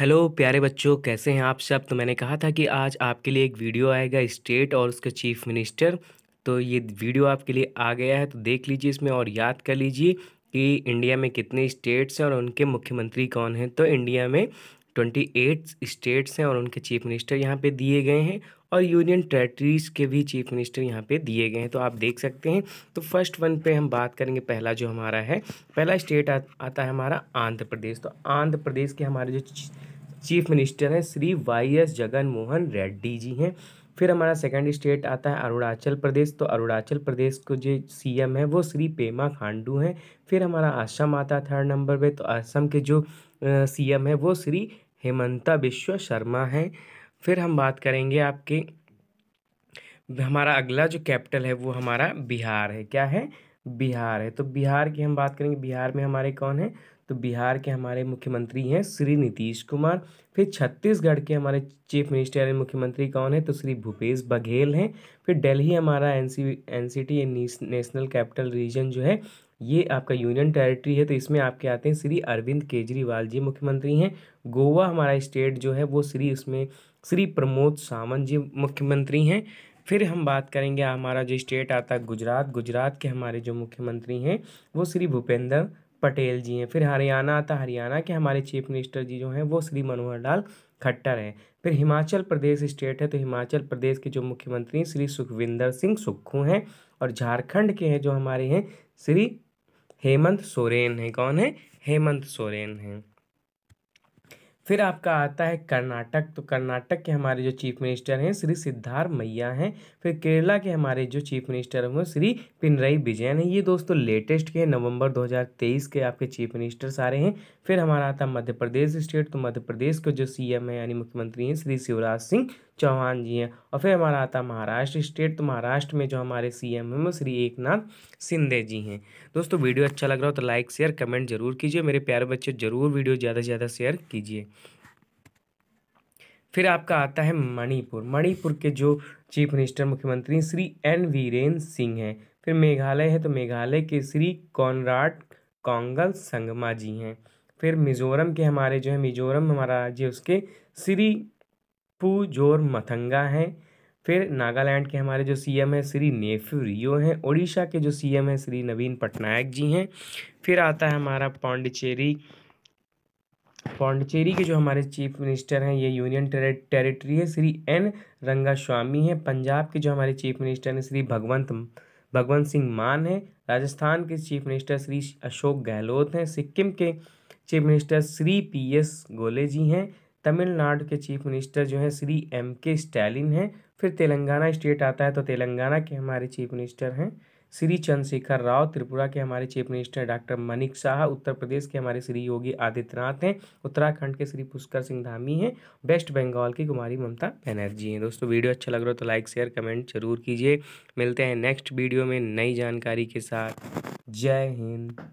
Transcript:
hello प्यारे बच्चों कैसे हैं आप सब तो मैंने कहा था कि आज आपके लिए एक वीडियो आएगा स्टेट और उसके चीफ मिनिस्टर तो ये वीडियो आपके लिए आ गया है तो देख लीजिए इसमें और याद कर लीजिए कि इंडिया में कितने स्टेट्स हैं और उनके मुख्यमंत्री कौन हैं तो इंडिया में ट्वेंटी एट स्टेट्स हैं और उनके चीफ मिनिस्टर यहाँ पे दिए गए हैं और यूनियन टेरेटरीज के भी चीफ मिनिस्टर यहाँ पे दिए गए हैं तो आप देख सकते हैं तो फर्स्ट वन पे हम बात करेंगे पहला जो हमारा है पहला स्टेट आ, आता है हमारा आंध्र प्रदेश तो आंध्र प्रदेश के हमारे जो चीफ मिनिस्टर हैं श्री वाई एस जगन मोहन रेड्डी जी हैं फिर हमारा सेकंड स्टेट आता है अरुणाचल प्रदेश तो अरुणाचल प्रदेश को जो सीएम है वो श्री पेमा खांडू हैं फिर हमारा असम आता है थर्ड नंबर पे तो असम के जो सीएम है वो श्री हेमंता विश्व शर्मा हैं फिर हम बात करेंगे आपके हमारा अगला जो कैपिटल है वो हमारा बिहार है क्या है बिहार है तो बिहार की हम बात करेंगे बिहार में हमारे कौन है तो बिहार के हमारे मुख्यमंत्री हैं श्री नीतीश कुमार फिर छत्तीसगढ़ के हमारे चीफ मिनिस्टर यानी मुख्यमंत्री कौन है तो श्री भूपेश बघेल हैं फिर दिल्ली हमारा N C N C T national capital region जो है ये आपका यूनियन टेरिटरी है तो इसमें आपके आते हैं श्री अरविंद केजरीवाल जी मुख्यमंत्री हैं गोवा हमारा स्टेट जो है वो श्री उसमें श्री प्रमोद सावंत जी मुख्यमंत्री हैं फिर हम बात करेंगे हमारा जो स्टेट आता है गुजरात गुजरात के हमारे जो मुख्यमंत्री हैं वो श्री भूपेंद्र पटेल जी हैं फिर हरियाणा आता हरियाणा के हमारे चीफ मिनिस्टर जी जो हैं वो श्री मनोहर लाल खट्टर हैं फिर हिमाचल प्रदेश स्टेट है तो हिमाचल प्रदेश के जो मुख्यमंत्री श्री सुखविंदर सिंह सुक्खू हैं और झारखंड के हैं जो हमारे हैं श्री हेमंत सोरेन हैं कौन है हेमंत सोरेन हैं फिर आपका आता है कर्नाटक तो कर्नाटक के हमारे जो चीफ मिनिस्टर हैं श्री सिद्धार्थ मैया हैं फिर केरला के हमारे जो चीफ मिनिस्टर हैं श्री पिनराई विजयन हैं ये दोस्तों लेटेस्ट के नवंबर 2023 के आपके चीफ मिनिस्टर सारे हैं फिर हमारा आता है मध्य प्रदेश स्टेट तो मध्य प्रदेश के जो सीएम है यानी मुख्यमंत्री हैं श्री शिवराज सिंह चौहान जी हैं और फिर हमारा आता महाराष्ट्र स्टेट तो महाराष्ट्र में जो हमारे सी एम हैं वो श्री एक नाथ शिंदे जी हैं दोस्तों वीडियो अच्छा लग रहा हो तो लाइक शेयर कमेंट जरूर कीजिए मेरे प्यारे बच्चे ज़रूर वीडियो ज़्यादा से ज़्यादा शेयर कीजिए फिर आपका आता है मणिपुर मणिपुर के जो चीफ मिनिस्टर मुख्यमंत्री श्री एन वीरेंद्र सिंह हैं फिर मेघालय है तो मेघालय के श्री कॉनराड कोंगल संगमा जी हैं फिर मिज़ोरम के हमारे जो है मिज़ोरम हमारा राज्य उसके श्री पुजोर मथंगा हैं फिर नागालैंड के हमारे जो सीएम हैं श्री नेफ्यू रियो हैं उड़ीसा के जो सीएम हैं श्री नवीन पटनायक जी हैं फिर आता है हमारा पौंडचेरी पौंडचेरी के जो हमारे चीफ मिनिस्टर हैं ये यूनियन टेरिटरी है श्री एन रंगा स्वामी हैं पंजाब के जो हमारे चीफ मिनिस्टर हैं श्री भगवंत भगवंत सिंह मान हैं राजस्थान के चीफ मिनिस्टर श्री अशोक गहलोत हैं सिक्किम के chief minister Shri P S Golay ji हैं तमिलनाडु के चीफ मिनिस्टर जो हैं श्री एम के स्टैलिन हैं फिर तेलंगाना स्टेट आता है तो तेलंगाना के हमारे चीफ मिनिस्टर हैं श्री चंद्रशेखर राव त्रिपुरा के हमारे chief minister doctor Manik Saha Uttar Pradesh के हमारे श्री योगी आदित्यनाथ हैं उत्तराखंड के श्री पुष्कर सिंह धामी हैं वेस्ट बंगाल की कुमारी ममता बनर्जी हैं दोस्तों वीडियो अच्छा लग रहा हो तो लाइक शेयर कमेंट जरूर कीजिए मिलते हैं नेक्स्ट वीडियो में नई जानकारी के साथ जय हिंद